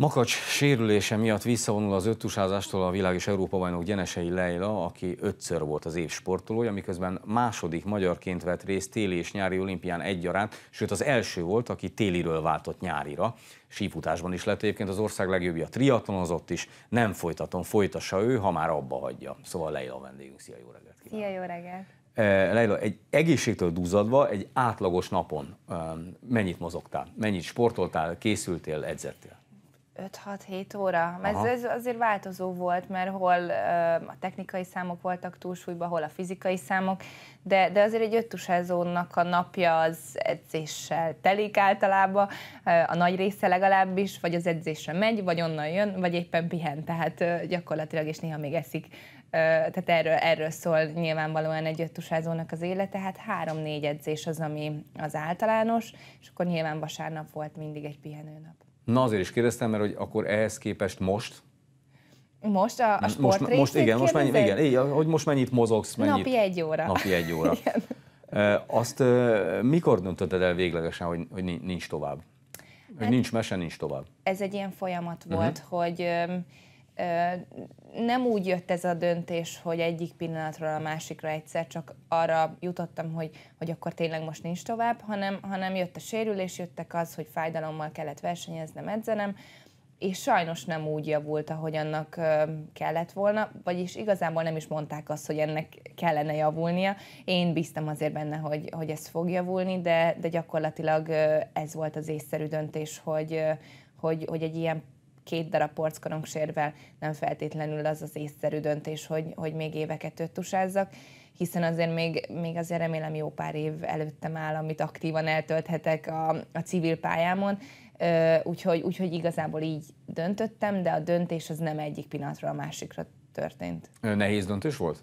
Makacs sérülése miatt visszavonul az öttusázástól a világ és Európa bajnok Gyenesei Leila, aki ötször volt az év sportolója, miközben második magyarként vett részt téli és nyári olimpián egyaránt, sőt az első volt, aki téliről váltott nyárira. Sífutásban is lett egyébként az ország legjobbja, triatlonozott is, nem folytatom, folytassa ő, ha már abba hagyja. Szóval Leila a vendégünk, szia, jó reggelt! Kívánok. Szia, jó reggelt! Eh, Leila, egy egészségtől duzzadva, egy átlagos napon eh, mennyit mozogtál, mennyit sportoltál, készültél, edzettél? 5-6-7 óra. Mert ez azért változó volt, mert hol a technikai számok voltak túlsúlyban, hol a fizikai számok, de, de azért egy öttusázónak a napja az edzéssel telik általában, a nagy része legalábbis, vagy az edzésre megy, vagy onnan jön, vagy éppen pihen, tehát gyakorlatilag és néha még eszik. Tehát erről, erről szól nyilvánvalóan egy öttusázónak az élete, hát három-négy edzés az, ami az általános, és akkor nyilván vasárnap volt mindig egy pihenőnap. Na azért is kérdeztem, mert hogy akkor ehhez képest most, most a, a sport most, most, igen, most mennyi, igen, igen, hogy most mennyit mozogsz, mennyit? Napi egy óra. Napi egy óra. igen. Azt mikor döntötted el véglegesen, hogy, hogy nincs tovább? Hogy hát nincs mese, nincs tovább? Ez egy ilyen folyamat mhm. volt, uh-huh. hogy nem úgy jött ez a döntés, hogy egyik pillanatról a másikra egyszer csak arra jutottam, hogy, hogy akkor tényleg most nincs tovább, hanem, hanem jött a sérülés, jöttek az, hogy fájdalommal kellett versenyeznem, edzenem, és sajnos nem úgy javult, ahogy annak kellett volna, vagyis igazából nem is mondták azt, hogy ennek kellene javulnia. Én bíztam azért benne, hogy, hogy ez fog javulni, de, de gyakorlatilag ez volt az észszerű döntés, hogy, hogy, hogy egy ilyen két darab sérvel nem feltétlenül az az észszerű döntés, hogy, hogy még éveket tusázzak, hiszen azért még, még azért remélem jó pár év előttem áll, amit aktívan eltölthetek a, a civil pályámon, úgyhogy, úgyhogy igazából így döntöttem, de a döntés az nem egyik pillanatról a másikra történt. Nehéz döntés volt?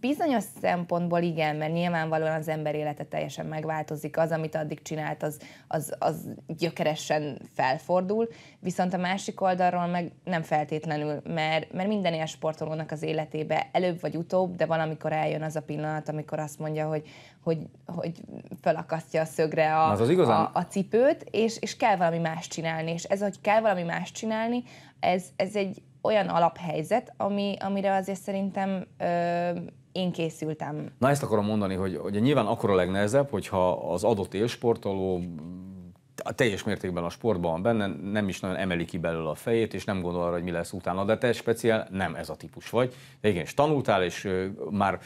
Bizonyos szempontból igen, mert nyilvánvalóan az ember élete teljesen megváltozik, az, amit addig csinált, az, az, az gyökeresen felfordul, viszont a másik oldalról meg nem feltétlenül, mert, mert minden ilyen sportolónak az életébe előbb vagy utóbb, de valamikor eljön az a pillanat, amikor azt mondja, hogy, hogy, hogy felakasztja a szögre a, az az igazán... a, a cipőt, és, és kell valami más csinálni, és ez, hogy kell valami más csinálni, ez, ez egy olyan alaphelyzet, ami, amire azért szerintem ö, én készültem. Na ezt akarom mondani, hogy ugye nyilván akkor a legnehezebb, hogyha az adott élsportoló a teljes mértékben a sportban benne, nem is nagyon emeli ki belőle a fejét, és nem gondol arra, hogy mi lesz utána, de te speciál nem ez a típus vagy. De igen, és tanultál, és már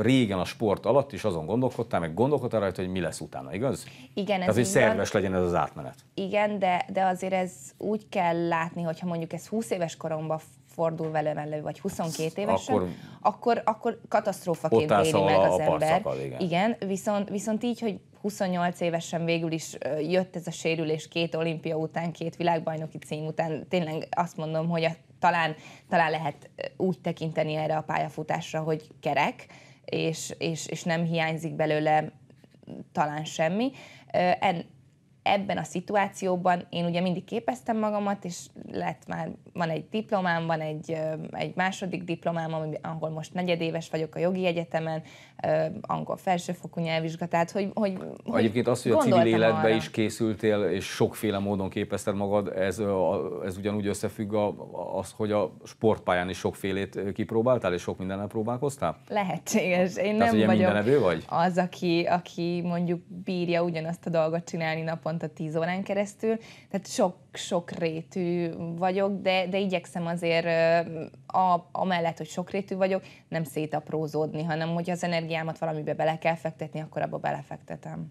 régen a sport alatt is azon gondolkodtál, meg gondolkodtál rajta, hogy mi lesz utána, igaz? Igen, ez Tehát, hogy szerves legyen ez az átmenet. Igen, de, de azért ez úgy kell látni, hogyha mondjuk ez 20 éves koromban fordul velem elő, vagy 22 évesen, akkor, akkor, akkor katasztrófaként éli meg az ember. Igen. igen, viszont, viszont így, hogy 28 évesen végül is jött ez a sérülés két olimpia után, két világbajnoki cím után. Tényleg azt mondom, hogy a, talán, talán lehet úgy tekinteni erre a pályafutásra, hogy kerek, és, és, és nem hiányzik belőle talán semmi. En, ebben a szituációban én ugye mindig képeztem magamat, és lett már, van egy diplomám, van egy, egy második diplomám, ami, ahol most negyedéves vagyok a jogi egyetemen, angol felsőfokú nyelvvizsga, tehát hogy, hogy, hogy Egyébként az, hogy a civil életbe arra. is készültél, és sokféle módon képezted magad, ez, ez ugyanúgy összefügg a, az, hogy a sportpályán is sokfélét kipróbáltál, és sok mindennel próbálkoztál? Lehetséges. Én tehát nem vagyok az, aki, aki mondjuk bírja ugyanazt a dolgot csinálni napon naponta 10 órán keresztül, tehát sok-sok rétű vagyok, de, de igyekszem azért a, amellett, hogy rétű vagyok, nem szétaprózódni, hanem hogy az energiámat valamibe bele kell fektetni, akkor abba belefektetem.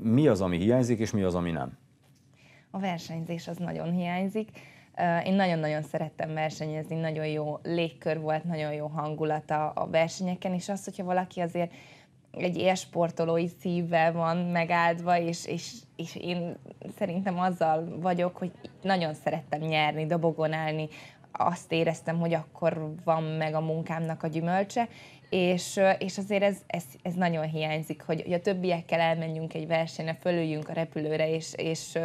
Mi az, ami hiányzik, és mi az, ami nem? A versenyzés az nagyon hiányzik. Én nagyon-nagyon szerettem versenyezni, nagyon jó légkör volt, nagyon jó hangulata a versenyeken, és az, hogyha valaki azért egy élsportolói szívvel van megáldva, és, és, és én szerintem azzal vagyok, hogy nagyon szerettem nyerni, dobogon állni, azt éreztem, hogy akkor van meg a munkámnak a gyümölcse, és, és azért ez, ez, ez nagyon hiányzik, hogy, hogy a többiekkel elmenjünk egy versenyre, fölüljünk a repülőre, és, és,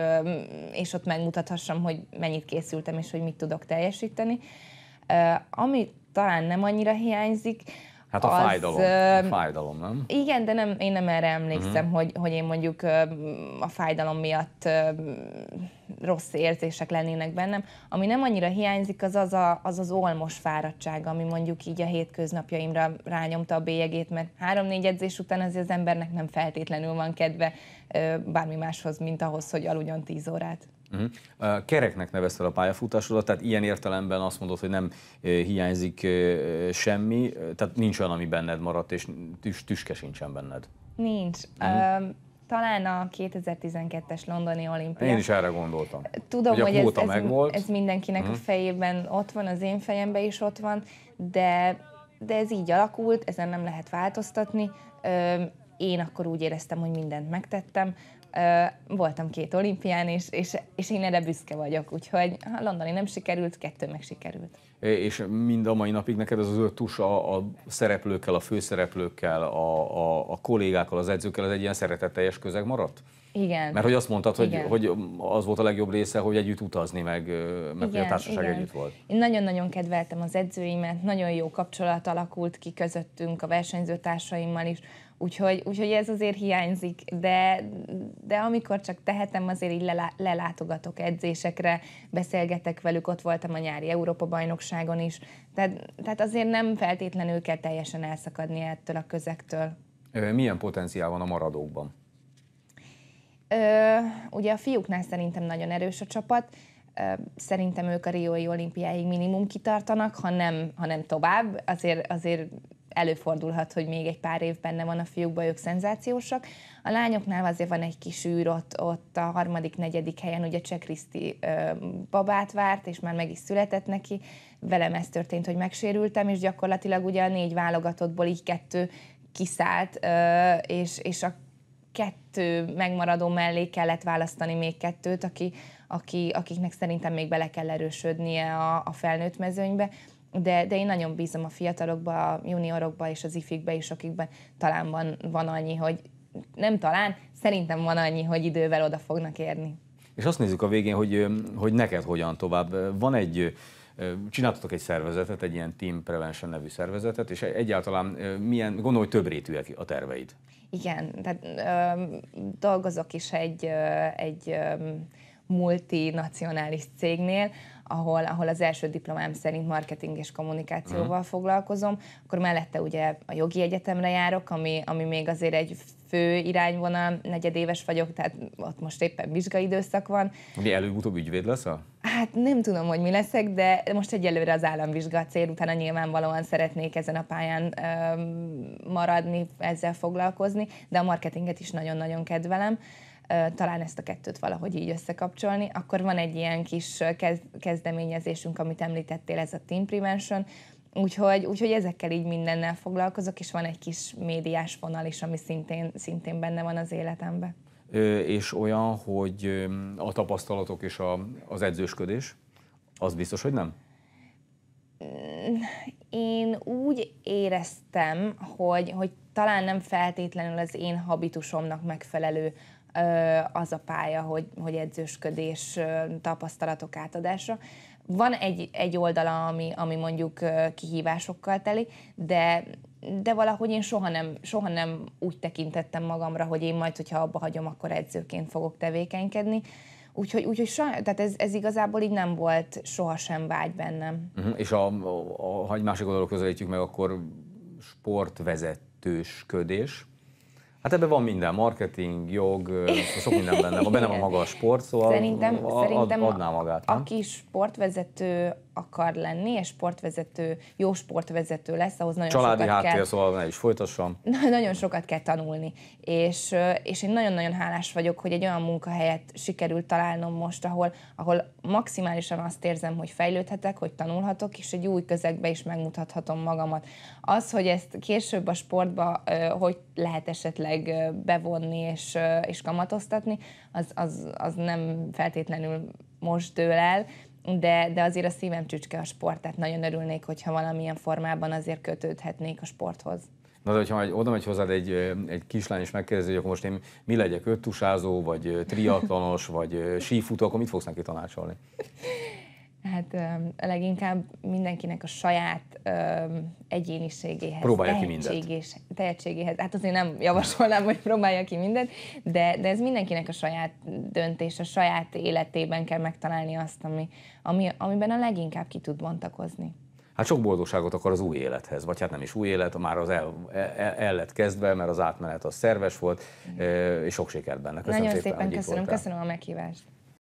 és ott megmutathassam, hogy mennyit készültem, és hogy mit tudok teljesíteni. Ami talán nem annyira hiányzik, Hát a az, fájdalom, a fájdalom, nem? Igen, de nem, én nem erre emlékszem, uh-huh. hogy, hogy én mondjuk a fájdalom miatt rossz érzések lennének bennem. Ami nem annyira hiányzik, az az a, az, az olmos fáradtság, ami mondjuk így a hétköznapjaimra rányomta a bélyegét, mert három-négy edzés után azért az embernek nem feltétlenül van kedve bármi máshoz, mint ahhoz, hogy aludjon tíz órát. Uh-huh. Kereknek nevezted a pályafutásodat, tehát ilyen értelemben azt mondod, hogy nem hiányzik semmi, tehát nincs olyan, ami benned maradt, és tüs, tüske sincsen benned. Nincs. Uh-huh. Um, talán a 2012-es londoni olimpia. Én is erre gondoltam. Tudom, hogy, hogy ez, ez, ez mindenkinek uh-huh. a mhm. fejében ott van, az én fejemben is ott van, de, de ez így alakult, ezen nem lehet változtatni. Én akkor úgy éreztem, hogy mindent megtettem, voltam két olimpián, és, és, és én erre büszke vagyok, úgyhogy a londoni nem sikerült, kettő meg sikerült. És mind a mai napig neked ez az öltus a, a szereplőkkel, a főszereplőkkel, a, a, a kollégákkal, az edzőkkel, ez egy ilyen szeretetteljes közeg maradt? Igen. Mert hogy azt mondtad, hogy, hogy az volt a legjobb része, hogy együtt utazni, meg, meg igen, a társaság igen. együtt volt. Én nagyon-nagyon kedveltem az edzőimet, nagyon jó kapcsolat alakult ki közöttünk a versenyzőtársaimmal is. Úgyhogy, úgyhogy ez azért hiányzik, de, de amikor csak tehetem, azért így lelá, lelátogatok edzésekre, beszélgetek velük, ott voltam a nyári Európa-bajnokságon is, tehát, tehát azért nem feltétlenül kell teljesen elszakadni ettől a közektől. Milyen potenciál van a maradókban? Ö, ugye a fiúknál szerintem nagyon erős a csapat, szerintem ők a Riói olimpiáig minimum kitartanak, ha nem, ha nem tovább, azért, azért előfordulhat, hogy még egy pár év benne van a fiúkban, ők szenzációsak. A lányoknál azért van egy kis űr, ott, ott a harmadik, negyedik helyen ugye Cseh Kriszti babát várt, és már meg is született neki. Velem ez történt, hogy megsérültem, és gyakorlatilag ugye a négy válogatottból így kettő kiszállt, és, és a kettő megmaradó mellé kellett választani még kettőt, aki, aki, akiknek szerintem még bele kell erősödnie a, a felnőtt mezőnybe, de, de én nagyon bízom a fiatalokba, a juniorokba és az ifikbe is, akikben talán van, van annyi, hogy nem talán, szerintem van annyi, hogy idővel oda fognak érni. És azt nézzük a végén, hogy, hogy neked hogyan tovább. Van egy, csináltatok egy szervezetet, egy ilyen Team Prevention nevű szervezetet, és egyáltalán milyen, gondolom, hogy több rétűek a terveid. Igen, tehát ö, dolgozok is egy, ö, egy ö, multinacionális cégnél, ahol, ahol az első diplomám szerint marketing és kommunikációval uh-huh. foglalkozom, akkor mellette ugye a jogi egyetemre járok, ami, ami még azért egy fő irányvonal, negyedéves vagyok, tehát ott most éppen vizsgaidőszak van. Mi előbb-utóbb ügyvéd leszel? Hát nem tudom, hogy mi leszek, de most egyelőre az államvizsga a cél, utána nyilvánvalóan szeretnék ezen a pályán ö, maradni, ezzel foglalkozni, de a marketinget is nagyon-nagyon kedvelem talán ezt a kettőt valahogy így összekapcsolni. Akkor van egy ilyen kis kezdeményezésünk, amit említettél, ez a Team Prevention, Úgyhogy, úgyhogy ezekkel így mindennel foglalkozok, és van egy kis médiás vonal is, ami szintén, szintén benne van az életemben. És olyan, hogy a tapasztalatok és a, az edzősködés, az biztos, hogy nem? Mm, én úgy éreztem, hogy, hogy talán nem feltétlenül az én habitusomnak megfelelő az a pálya, hogy, hogy edzősködés tapasztalatok átadása van egy, egy oldala, ami, ami mondjuk kihívásokkal teli, de, de valahogy én soha nem, soha nem úgy tekintettem magamra, hogy én majd, hogyha abba hagyom, akkor edzőként fogok tevékenykedni. Úgyhogy, úgyhogy sajnos, tehát ez, ez igazából így nem volt sohasem vágy bennem. Uh-huh. És a, a, a, ha egy másik oldalról közelítjük meg, akkor sportvezetősködés, Hát ebben van minden, marketing, jog, szóval sok minden benne van, benne van maga a sport, szóval szerintem, ad, szerintem adná magát. Nem? Aki sportvezető akar lenni, és sportvezető, jó sportvezető lesz, ahhoz nagyon Családi sokat háttér, kell... szóval ne is folytassam. Nagyon sokat kell tanulni, és, és én nagyon-nagyon hálás vagyok, hogy egy olyan munkahelyet sikerült találnom most, ahol, ahol maximálisan azt érzem, hogy fejlődhetek, hogy tanulhatok, és egy új közegbe is megmutathatom magamat. Az, hogy ezt később a sportba hogy lehet esetleg bevonni és, és kamatoztatni, az, az, az nem feltétlenül most dől el, de, de azért a szívem csücske a sport, tehát nagyon örülnék, hogyha valamilyen formában azért kötődhetnék a sporthoz. Na, de hogyha majd oda megy hozzád egy, egy kislány, és megkérdezi, hogy akkor most én mi legyek, öttusázó, vagy triatlonos, vagy sífutó, akkor mit fogsz neki tanácsolni? Hát leginkább mindenkinek a saját um, egyéniségéhez, próbálja ki mindent. tehetségéhez. Hát azért nem javasolnám, hogy próbálja ki mindent, de, de ez mindenkinek a saját döntés, a saját életében kell megtalálni azt, ami, ami, amiben a leginkább ki tud bontakozni. Hát sok boldogságot akar az új élethez, vagy hát nem is új élet, már az el, el, el lett kezdve, mert az átmenet az szerves volt, és sok sikert benne. Köszönöm Nagyon szépen, szépen köszönöm, köszönöm a meghívást.